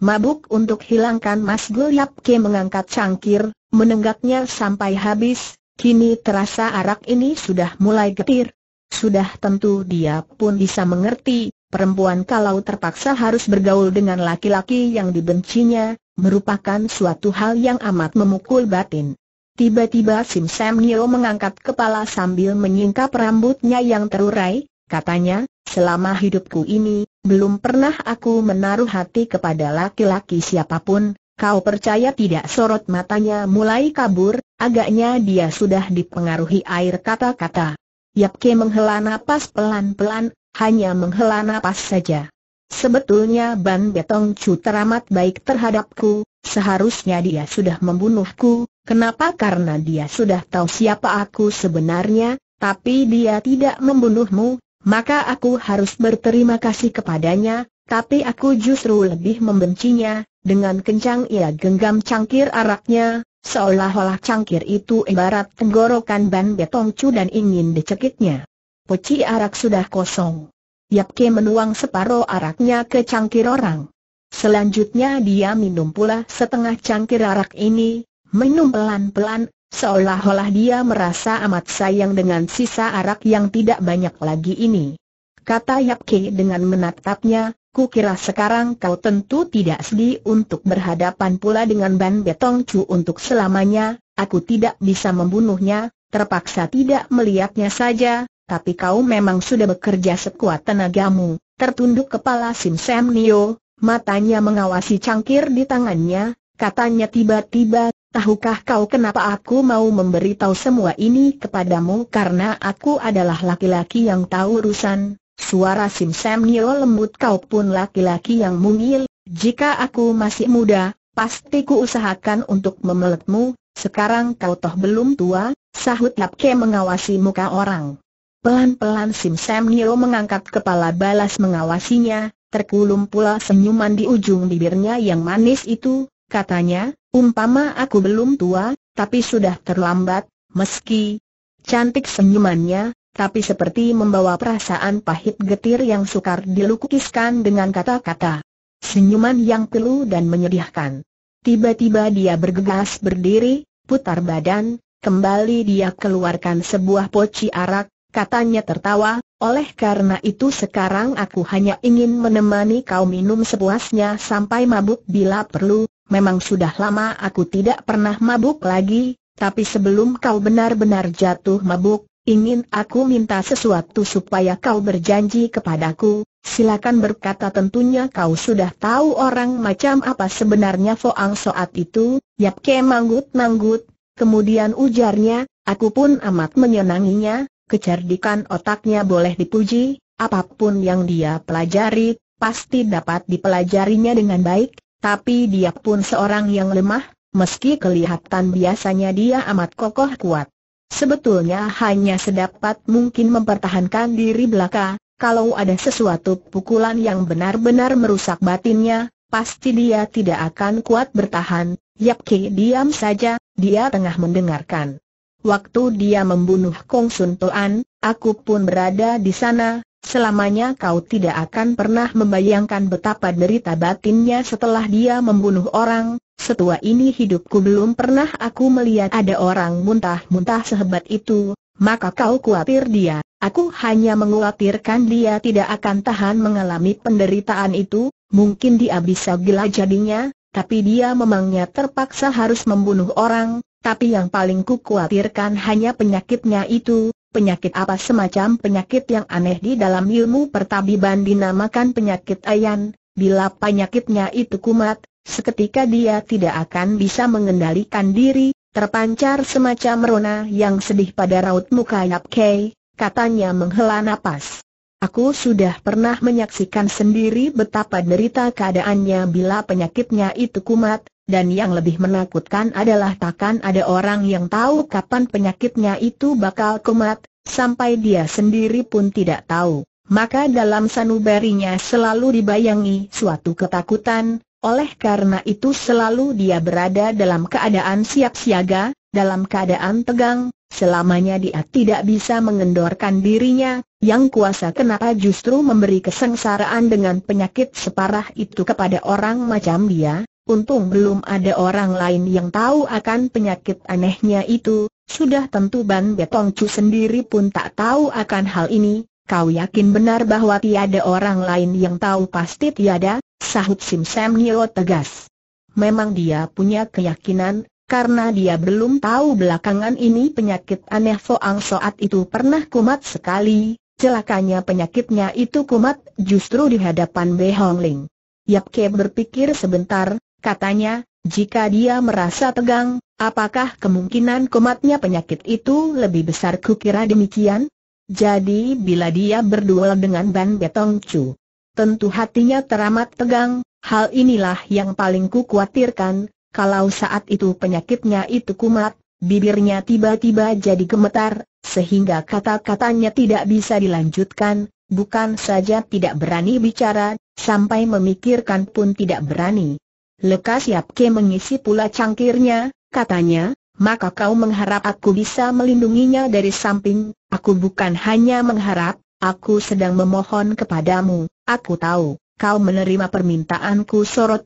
Mabuk untuk hilangkan Mas Gulyap Ke mengangkat cangkir, menenggaknya sampai habis, kini terasa arak ini sudah mulai getir. Sudah tentu dia pun bisa mengerti, perempuan kalau terpaksa harus bergaul dengan laki-laki yang dibencinya, merupakan suatu hal yang amat memukul batin. Tiba-tiba Sim Sam Nio mengangkat kepala sambil menyingkap rambutnya yang terurai, katanya, selama hidupku ini, belum pernah aku menaruh hati kepada laki-laki siapapun, kau percaya tidak sorot matanya mulai kabur, agaknya dia sudah dipengaruhi air kata-kata. Yapke menghela napas pelan-pelan, hanya menghela napas saja. Sebetulnya Ban Betong Chu teramat baik terhadapku, seharusnya dia sudah membunuhku, kenapa karena dia sudah tahu siapa aku sebenarnya, tapi dia tidak membunuhmu, maka aku harus berterima kasih kepadanya, tapi aku justru lebih membencinya, dengan kencang ia genggam cangkir araknya, seolah-olah cangkir itu ibarat tenggorokan ban betong cu dan ingin dicekiknya. Poci arak sudah kosong. Yapke menuang separuh araknya ke cangkir orang. Selanjutnya dia minum pula setengah cangkir arak ini, minum pelan-pelan, seolah-olah dia merasa amat sayang dengan sisa arak yang tidak banyak lagi ini kata Yap Ki dengan menatapnya, ku kira sekarang kau tentu tidak sedih untuk berhadapan pula dengan Ban Betong Chu untuk selamanya, aku tidak bisa membunuhnya, terpaksa tidak melihatnya saja, tapi kau memang sudah bekerja sekuat tenagamu, tertunduk kepala Sim Sam Nio, matanya mengawasi cangkir di tangannya, katanya tiba-tiba, tahukah kau kenapa aku mau memberitahu semua ini kepadamu karena aku adalah laki-laki yang tahu urusan, Suara Sim Sam Nio lembut kau pun laki-laki yang mungil, jika aku masih muda, pasti ku usahakan untuk memelukmu, sekarang kau toh belum tua, sahut Lap Ke mengawasi muka orang. Pelan-pelan Sim Sam Nio mengangkat kepala balas mengawasinya, terkulum pula senyuman di ujung bibirnya yang manis itu, katanya, umpama aku belum tua, tapi sudah terlambat, meski cantik senyumannya, tapi seperti membawa perasaan pahit getir yang sukar dilukiskan dengan kata-kata. Senyuman yang pilu dan menyedihkan. Tiba-tiba dia bergegas berdiri, putar badan, kembali dia keluarkan sebuah poci arak, katanya tertawa, oleh karena itu sekarang aku hanya ingin menemani kau minum sepuasnya sampai mabuk bila perlu, memang sudah lama aku tidak pernah mabuk lagi, tapi sebelum kau benar-benar jatuh mabuk, Ingin aku minta sesuatu supaya kau berjanji kepadaku, silakan berkata tentunya kau sudah tahu orang macam apa sebenarnya Foang Soat itu, Yap Ke manggut-manggut, kemudian ujarnya, aku pun amat menyenanginya, kecerdikan otaknya boleh dipuji, apapun yang dia pelajari, pasti dapat dipelajarinya dengan baik, tapi dia pun seorang yang lemah, meski kelihatan biasanya dia amat kokoh kuat. Sebetulnya hanya sedapat mungkin mempertahankan diri belaka, kalau ada sesuatu pukulan yang benar-benar merusak batinnya, pasti dia tidak akan kuat bertahan, Yap Ki diam saja, dia tengah mendengarkan. Waktu dia membunuh Kong Sun Toan, aku pun berada di sana, Selamanya kau tidak akan pernah membayangkan betapa derita batinnya setelah dia membunuh orang, Setua ini hidupku belum pernah aku melihat ada orang muntah-muntah sehebat itu, maka kau khawatir dia. Aku hanya menguatirkan dia tidak akan tahan mengalami penderitaan itu, mungkin dia bisa gila jadinya, tapi dia memangnya terpaksa harus membunuh orang, tapi yang paling ku khawatirkan hanya penyakitnya itu, penyakit apa semacam penyakit yang aneh di dalam ilmu pertabiban dinamakan penyakit ayan, bila penyakitnya itu kumat, Seketika dia tidak akan bisa mengendalikan diri, terpancar semacam merona yang sedih pada raut muka Yap Kei, katanya menghela napas. Aku sudah pernah menyaksikan sendiri betapa derita keadaannya bila penyakitnya itu kumat, dan yang lebih menakutkan adalah takkan ada orang yang tahu kapan penyakitnya itu bakal kumat, sampai dia sendiri pun tidak tahu. Maka dalam sanubarinya selalu dibayangi suatu ketakutan, oleh karena itu selalu dia berada dalam keadaan siap siaga, dalam keadaan tegang, selamanya dia tidak bisa mengendorkan dirinya, yang kuasa kenapa justru memberi kesengsaraan dengan penyakit separah itu kepada orang macam dia, untung belum ada orang lain yang tahu akan penyakit anehnya itu, sudah tentu Ban Betong sendiri pun tak tahu akan hal ini, kau yakin benar bahwa tiada orang lain yang tahu pasti tiada, sahut Sim Sam Hio tegas. Memang dia punya keyakinan, karena dia belum tahu belakangan ini penyakit aneh Foang Soat itu pernah kumat sekali, celakanya penyakitnya itu kumat justru di hadapan Be Hong Ling. Yap Ke berpikir sebentar, katanya, jika dia merasa tegang, apakah kemungkinan kumatnya penyakit itu lebih besar kukira demikian? Jadi bila dia berduel dengan Ban Betong Chu, tentu hatinya teramat tegang, hal inilah yang paling ku kuatirkan, kalau saat itu penyakitnya itu kumat, bibirnya tiba-tiba jadi gemetar, sehingga kata-katanya tidak bisa dilanjutkan, bukan saja tidak berani bicara, sampai memikirkan pun tidak berani. Lekas Yap ke mengisi pula cangkirnya, katanya, maka kau mengharap aku bisa melindunginya dari samping, aku bukan hanya mengharap, Aku sedang memohon kepadamu, aku tahu, kau menerima permintaanku sorot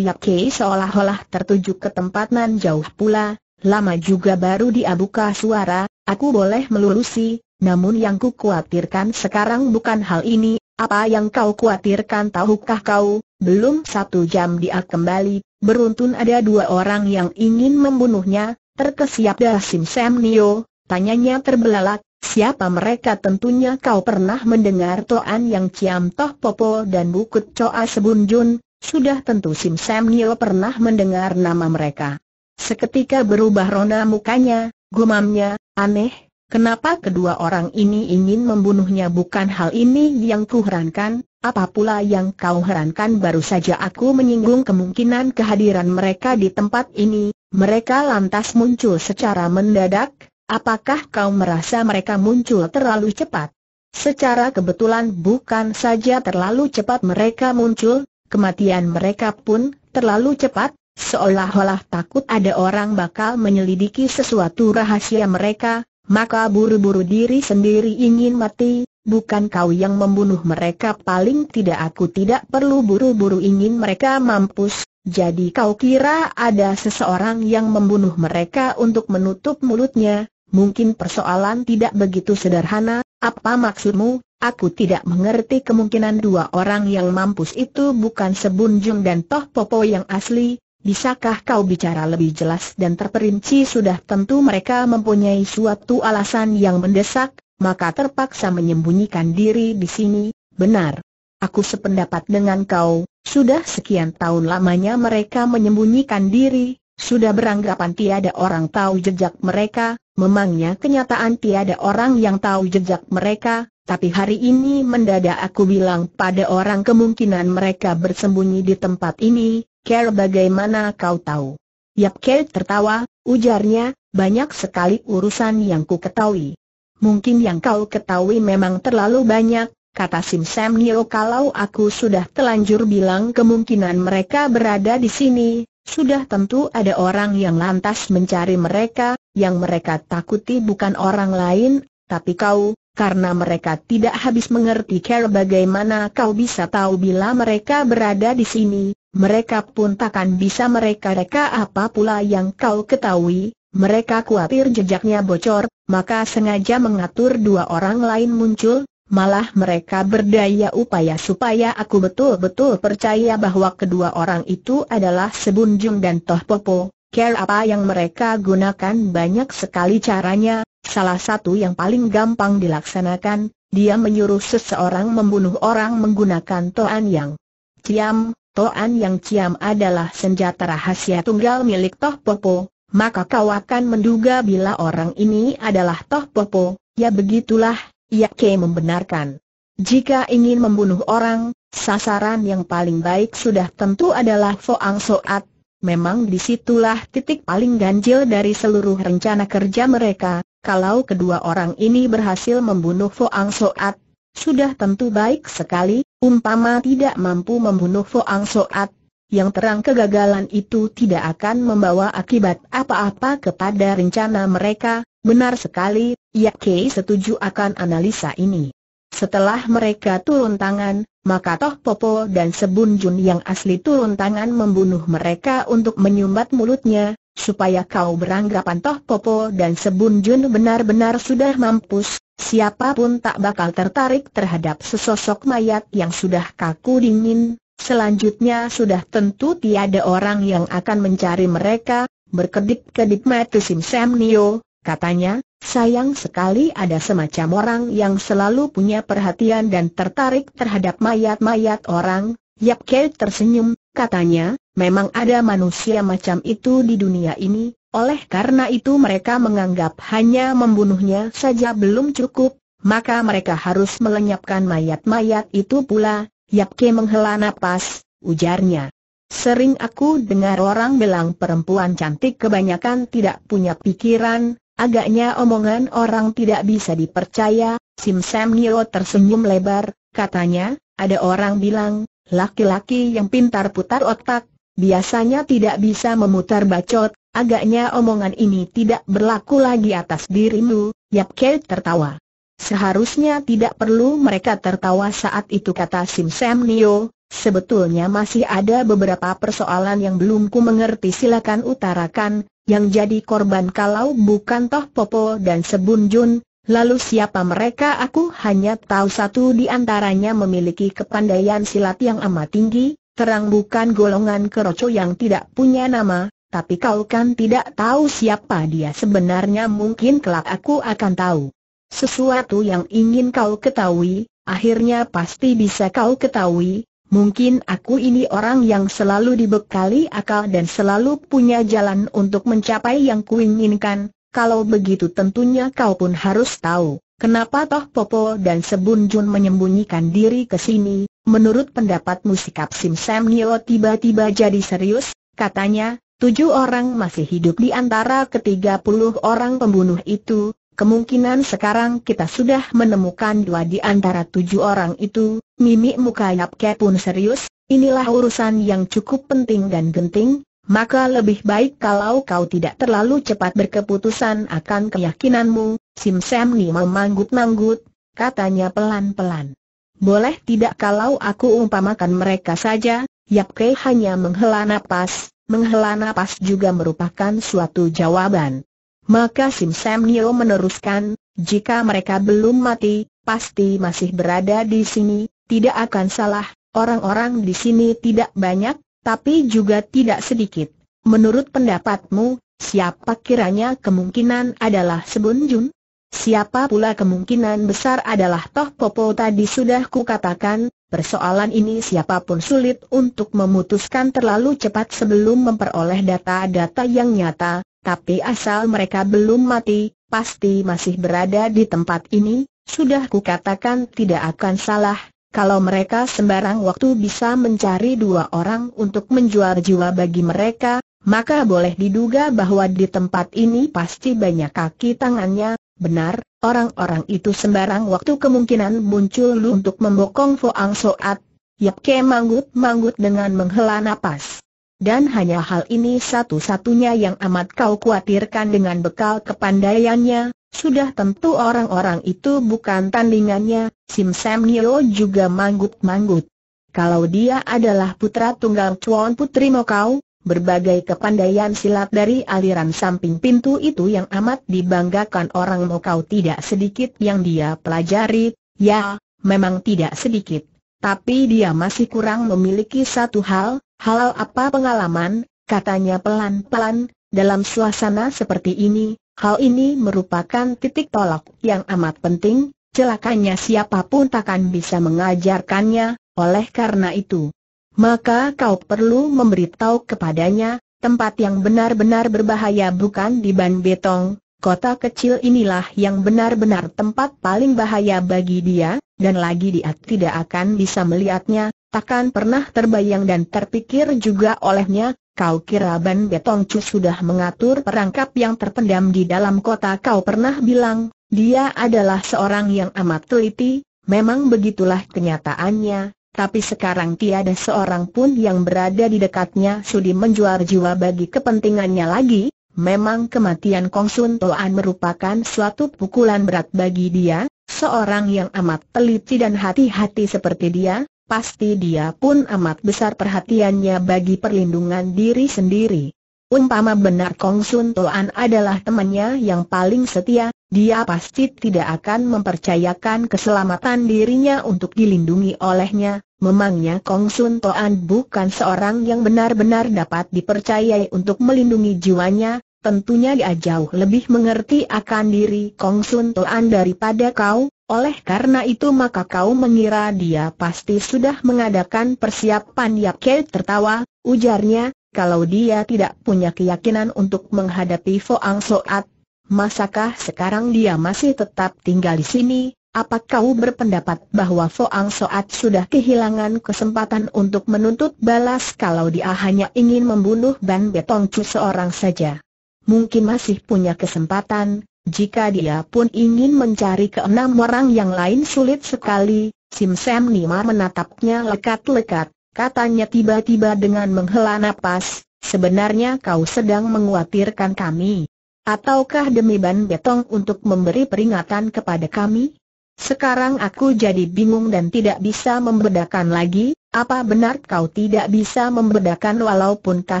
kei seolah-olah tertuju ke tempat nan jauh pula, lama juga baru diabuka suara, aku boleh melurusi. namun yang ku khawatirkan sekarang bukan hal ini, apa yang kau khawatirkan tahukah kau, belum satu jam dia kembali, beruntun ada dua orang yang ingin membunuhnya, terkesiap Sim Sam Nio, tanyanya terbelalak, Siapa mereka tentunya kau pernah mendengar Toan Yang Ciam Toh Popo dan Bukut Coa Sebun Jun, sudah tentu Sim Sam Nio pernah mendengar nama mereka. Seketika berubah rona mukanya, gumamnya, aneh, kenapa kedua orang ini ingin membunuhnya bukan hal ini yang kuherankan, apa pula yang kau herankan baru saja aku menyinggung kemungkinan kehadiran mereka di tempat ini, mereka lantas muncul secara mendadak, Apakah kau merasa mereka muncul terlalu cepat? Secara kebetulan bukan saja terlalu cepat mereka muncul, kematian mereka pun terlalu cepat, seolah-olah takut ada orang bakal menyelidiki sesuatu rahasia mereka, maka buru-buru diri sendiri ingin mati, bukan kau yang membunuh mereka paling tidak aku tidak perlu buru-buru ingin mereka mampus, jadi kau kira ada seseorang yang membunuh mereka untuk menutup mulutnya, mungkin persoalan tidak begitu sederhana, apa maksudmu? Aku tidak mengerti kemungkinan dua orang yang mampus itu bukan Sebunjung dan Toh Popo yang asli, bisakah kau bicara lebih jelas dan terperinci sudah tentu mereka mempunyai suatu alasan yang mendesak, maka terpaksa menyembunyikan diri di sini, benar. Aku sependapat dengan kau, sudah sekian tahun lamanya mereka menyembunyikan diri, sudah beranggapan tiada orang tahu jejak mereka, memangnya kenyataan tiada orang yang tahu jejak mereka, tapi hari ini mendadak aku bilang pada orang kemungkinan mereka bersembunyi di tempat ini, Ker bagaimana kau tahu? Yap Ker tertawa, ujarnya, banyak sekali urusan yang ku ketahui. Mungkin yang kau ketahui memang terlalu banyak, kata Sim Sam Nio kalau aku sudah telanjur bilang kemungkinan mereka berada di sini, sudah tentu ada orang yang lantas mencari mereka, yang mereka takuti bukan orang lain, tapi kau, karena mereka tidak habis mengerti cara bagaimana kau bisa tahu bila mereka berada di sini, mereka pun takkan bisa mereka-reka apa pula yang kau ketahui, mereka khawatir jejaknya bocor, maka sengaja mengatur dua orang lain muncul, malah mereka berdaya upaya supaya aku betul-betul percaya bahwa kedua orang itu adalah Sebunjung dan Toh Popo. Care apa yang mereka gunakan banyak sekali caranya, salah satu yang paling gampang dilaksanakan, dia menyuruh seseorang membunuh orang menggunakan Toan Yang Ciam. Toan Yang Ciam adalah senjata rahasia tunggal milik Toh Popo, maka kau akan menduga bila orang ini adalah Toh Popo, ya begitulah, Yake membenarkan. Jika ingin membunuh orang, sasaran yang paling baik sudah tentu adalah Foang Soat. Memang disitulah titik paling ganjil dari seluruh rencana kerja mereka, kalau kedua orang ini berhasil membunuh Foang Soat. Sudah tentu baik sekali, umpama tidak mampu membunuh Foang Soat. Yang terang kegagalan itu tidak akan membawa akibat apa-apa kepada rencana mereka, benar sekali, Iya, k setuju akan analisa ini. Setelah mereka turun tangan, maka Toh Popo dan Sebun Jun yang asli turun tangan membunuh mereka untuk menyumbat mulutnya, supaya kau beranggapan Toh Popo dan Sebun Jun benar-benar sudah mampus, siapapun tak bakal tertarik terhadap sesosok mayat yang sudah kaku dingin, selanjutnya sudah tentu tiada orang yang akan mencari mereka, berkedip-kedip mati Sim Sam Nio, katanya, Sayang sekali ada semacam orang yang selalu punya perhatian dan tertarik terhadap mayat-mayat orang, Yap Kei tersenyum, katanya, memang ada manusia macam itu di dunia ini, oleh karena itu mereka menganggap hanya membunuhnya saja belum cukup, maka mereka harus melenyapkan mayat-mayat itu pula, Yap Kei menghela napas, ujarnya. Sering aku dengar orang bilang perempuan cantik kebanyakan tidak punya pikiran, Agaknya omongan orang tidak bisa dipercaya, Sim Sam Nio tersenyum lebar, katanya, ada orang bilang, laki-laki yang pintar putar otak, biasanya tidak bisa memutar bacot, agaknya omongan ini tidak berlaku lagi atas dirimu, Yap Ke tertawa. Seharusnya tidak perlu mereka tertawa saat itu kata Sim Sam Nio, sebetulnya masih ada beberapa persoalan yang belum ku mengerti silakan utarakan, yang jadi korban kalau bukan Toh Popo dan Sebun Jun, lalu siapa mereka aku hanya tahu satu di antaranya memiliki kepandaian silat yang amat tinggi, terang bukan golongan keroco yang tidak punya nama, tapi kau kan tidak tahu siapa dia sebenarnya mungkin kelak aku akan tahu. Sesuatu yang ingin kau ketahui, akhirnya pasti bisa kau ketahui, Mungkin aku ini orang yang selalu dibekali akal dan selalu punya jalan untuk mencapai yang kuinginkan, kalau begitu tentunya kau pun harus tahu, kenapa Toh Popo dan Sebun Jun menyembunyikan diri ke sini, menurut pendapatmu sikap Sim Sam Nio tiba-tiba jadi serius, katanya, tujuh orang masih hidup di antara ketiga puluh orang pembunuh itu, Kemungkinan sekarang kita sudah menemukan dua di antara tujuh orang itu, mimik muka Yap Ke pun serius, inilah urusan yang cukup penting dan genting, maka lebih baik kalau kau tidak terlalu cepat berkeputusan akan keyakinanmu, Sim Sam Ni memanggut-manggut, katanya pelan-pelan. Boleh tidak kalau aku umpamakan mereka saja, Yap Ke hanya menghela napas, menghela napas juga merupakan suatu jawaban. Maka Sim Sam Nio meneruskan, jika mereka belum mati, pasti masih berada di sini, tidak akan salah, orang-orang di sini tidak banyak, tapi juga tidak sedikit. Menurut pendapatmu, siapa kiranya kemungkinan adalah Sebun Jun? Siapa pula kemungkinan besar adalah Toh Popo tadi sudah kukatakan, persoalan ini siapapun sulit untuk memutuskan terlalu cepat sebelum memperoleh data-data yang nyata, tapi asal mereka belum mati, pasti masih berada di tempat ini, sudah kukatakan tidak akan salah, kalau mereka sembarang waktu bisa mencari dua orang untuk menjual jiwa bagi mereka, maka boleh diduga bahwa di tempat ini pasti banyak kaki tangannya, benar, orang-orang itu sembarang waktu kemungkinan muncul untuk membokong Foang Soat, Yap Ke manggut-manggut dengan menghela napas. Dan hanya hal ini satu-satunya yang amat kau khawatirkan dengan bekal kepandaiannya, sudah tentu orang-orang itu bukan tandingannya, Sim Sam Nio juga manggut-manggut. Kalau dia adalah putra tunggal Chuan Putri Mokau, berbagai kepandaian silat dari aliran samping pintu itu yang amat dibanggakan orang Mokau tidak sedikit yang dia pelajari, ya, memang tidak sedikit. Tapi dia masih kurang memiliki satu hal, Halo apa pengalaman, katanya pelan-pelan, dalam suasana seperti ini, hal ini merupakan titik tolak yang amat penting, celakanya siapapun takkan bisa mengajarkannya, oleh karena itu. Maka kau perlu memberitahu kepadanya, tempat yang benar-benar berbahaya bukan di Ban Betong, Kota kecil inilah yang benar-benar tempat paling bahaya bagi dia, dan lagi dia tidak akan bisa melihatnya, takkan pernah terbayang dan terpikir juga olehnya, kau kira Ban Betong sudah mengatur perangkap yang terpendam di dalam kota kau pernah bilang, dia adalah seorang yang amat teliti, memang begitulah kenyataannya, tapi sekarang tiada seorang pun yang berada di dekatnya sudi menjual jiwa bagi kepentingannya lagi, Memang kematian Kong Sun Toan merupakan suatu pukulan berat bagi dia, seorang yang amat teliti dan hati-hati seperti dia, pasti dia pun amat besar perhatiannya bagi perlindungan diri sendiri. Umpama benar Kong Sun Toan adalah temannya yang paling setia, dia pasti tidak akan mempercayakan keselamatan dirinya untuk dilindungi olehnya. Memangnya Kong Sun Toan bukan seorang yang benar-benar dapat dipercayai untuk melindungi jiwanya, tentunya dia jauh lebih mengerti akan diri Kong Sun Toan daripada kau, oleh karena itu maka kau mengira dia pasti sudah mengadakan persiapan Yake tertawa, ujarnya, kalau dia tidak punya keyakinan untuk menghadapi Foang Soat, masakah sekarang dia masih tetap tinggal di sini? Apa kau berpendapat bahwa Foang Soat sudah kehilangan kesempatan untuk menuntut balas kalau dia hanya ingin membunuh Ban Betong Chu seorang saja? Mungkin masih punya kesempatan, jika dia pun ingin mencari keenam orang yang lain sulit sekali, Sim Sam Nima menatapnya lekat-lekat, katanya tiba-tiba dengan menghela napas, sebenarnya kau sedang menguatirkan kami. Ataukah demi ban betong untuk memberi peringatan kepada kami? Sekarang aku jadi bingung dan tidak bisa membedakan lagi, apa benar kau tidak bisa membedakan walaupun kau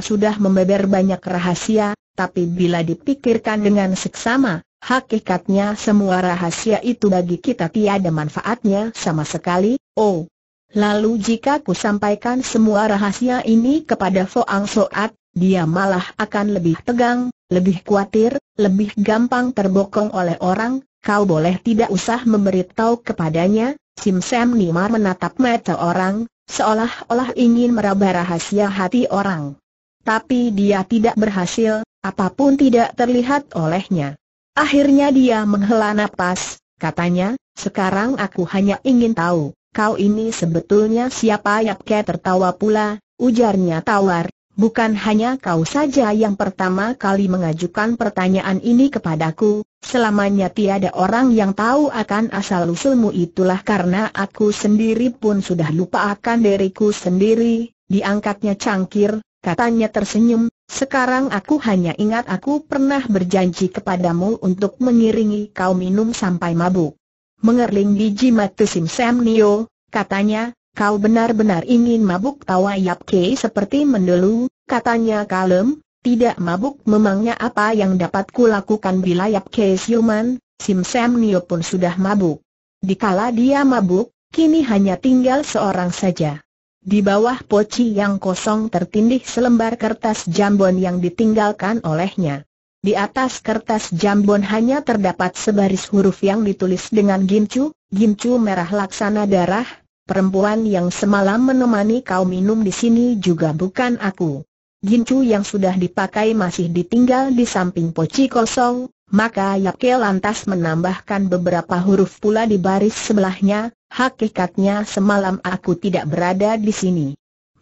sudah membeber banyak rahasia, tapi bila dipikirkan dengan seksama, Hakikatnya semua rahasia itu bagi kita tiada manfaatnya sama sekali, oh. Lalu jika ku sampaikan semua rahasia ini kepada Foang Soat, dia malah akan lebih tegang, lebih khawatir, lebih gampang terbokong oleh orang, kau boleh tidak usah memberitahu kepadanya, Sim Sam Nimar menatap mata orang, seolah-olah ingin meraba rahasia hati orang. Tapi dia tidak berhasil, apapun tidak terlihat olehnya. Akhirnya dia menghela napas, katanya, sekarang aku hanya ingin tahu, kau ini sebetulnya siapa Yapke tertawa pula, ujarnya tawar, bukan hanya kau saja yang pertama kali mengajukan pertanyaan ini kepadaku, selamanya tiada orang yang tahu akan asal-usulmu itulah karena aku sendiri pun sudah lupa akan diriku sendiri, diangkatnya cangkir, katanya tersenyum, sekarang aku hanya ingat aku pernah berjanji kepadamu untuk mengiringi kau minum sampai mabuk. Mengerling biji matu Sim Sam Nio, katanya, kau benar-benar ingin mabuk tawa Yap Kei seperti mendelu, katanya kalem, tidak mabuk memangnya apa yang dapat kulakukan bila Yap Kei siuman, Sim Sam Nio pun sudah mabuk. Dikala dia mabuk, kini hanya tinggal seorang saja. Di bawah poci yang kosong tertindih selembar kertas jambon yang ditinggalkan olehnya. Di atas kertas jambon hanya terdapat sebaris huruf yang ditulis dengan gincu, gincu merah laksana darah, perempuan yang semalam menemani kau minum di sini juga bukan aku. Gincu yang sudah dipakai masih ditinggal di samping poci kosong, maka Yakel lantas menambahkan beberapa huruf pula di baris sebelahnya, Hakikatnya semalam aku tidak berada di sini.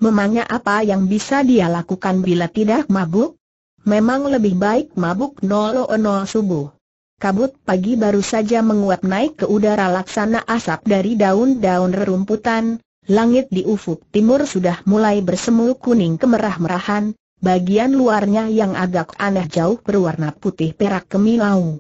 Memangnya apa yang bisa dia lakukan bila tidak mabuk? Memang lebih baik mabuk 00 subuh. Kabut pagi baru saja menguap naik ke udara laksana asap dari daun-daun rerumputan, langit di ufuk timur sudah mulai bersemu kuning kemerah-merahan, bagian luarnya yang agak aneh jauh berwarna putih perak kemilau.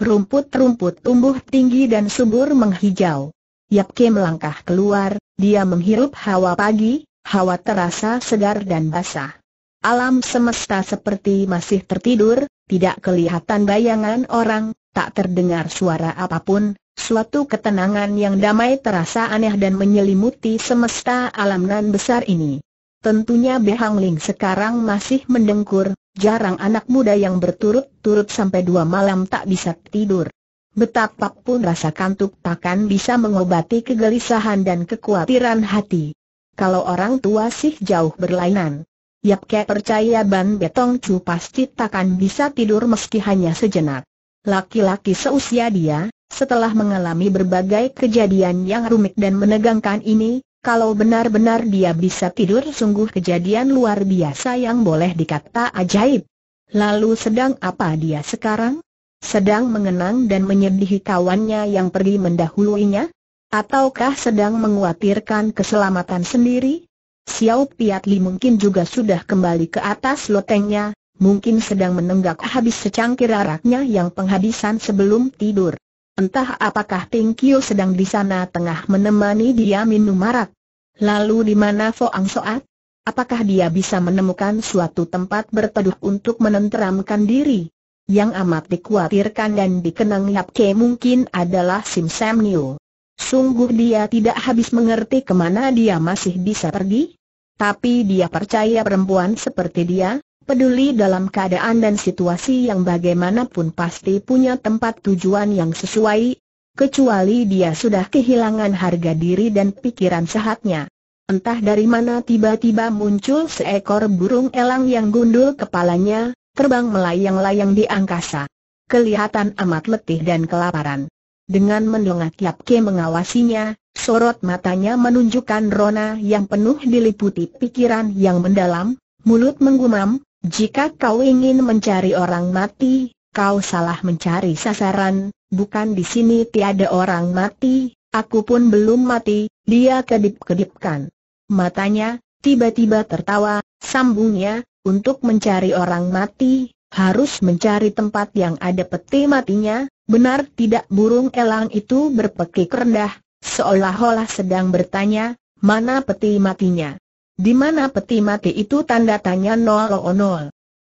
Rumput-rumput tumbuh tinggi dan subur menghijau. Yapke melangkah keluar, dia menghirup hawa pagi, hawa terasa segar dan basah. Alam semesta seperti masih tertidur, tidak kelihatan bayangan orang, tak terdengar suara apapun, suatu ketenangan yang damai terasa aneh dan menyelimuti semesta alam nan besar ini. Tentunya Behang Ling sekarang masih mendengkur, jarang anak muda yang berturut-turut sampai dua malam tak bisa tidur betapapun rasa kantuk takkan bisa mengobati kegelisahan dan kekhawatiran hati. Kalau orang tua sih jauh berlainan. Yap kek percaya Ban Betong cu pasti takkan bisa tidur meski hanya sejenak. Laki-laki seusia dia, setelah mengalami berbagai kejadian yang rumit dan menegangkan ini, kalau benar-benar dia bisa tidur sungguh kejadian luar biasa yang boleh dikata ajaib. Lalu sedang apa dia sekarang? Sedang mengenang dan menyedihi kawannya yang pergi mendahuluinya? Ataukah sedang menguatirkan keselamatan sendiri? Xiao Li mungkin juga sudah kembali ke atas lotengnya, mungkin sedang menenggak habis secangkir araknya yang penghabisan sebelum tidur. Entah apakah Ting Kiu sedang di sana tengah menemani dia minum arak. Lalu di mana Foang Soat? Apakah dia bisa menemukan suatu tempat berteduh untuk menenteramkan diri? Yang amat dikhawatirkan dan dikenang Yap Ke mungkin adalah Sim Sam Niu. Sungguh dia tidak habis mengerti kemana dia masih bisa pergi. Tapi dia percaya perempuan seperti dia, peduli dalam keadaan dan situasi yang bagaimanapun pasti punya tempat tujuan yang sesuai, kecuali dia sudah kehilangan harga diri dan pikiran sehatnya. Entah dari mana tiba-tiba muncul seekor burung elang yang gundul kepalanya, terbang melayang-layang di angkasa. Kelihatan amat letih dan kelaparan. Dengan mendongak Ke mengawasinya, sorot matanya menunjukkan rona yang penuh diliputi pikiran yang mendalam, mulut menggumam, jika kau ingin mencari orang mati, kau salah mencari sasaran, bukan di sini tiada orang mati, aku pun belum mati, dia kedip-kedipkan. Matanya, tiba-tiba tertawa, sambungnya, untuk mencari orang mati, harus mencari tempat yang ada peti matinya, benar tidak burung elang itu berpekik rendah, seolah-olah sedang bertanya, mana peti matinya? Di mana peti mati itu tanda tanya nol nol.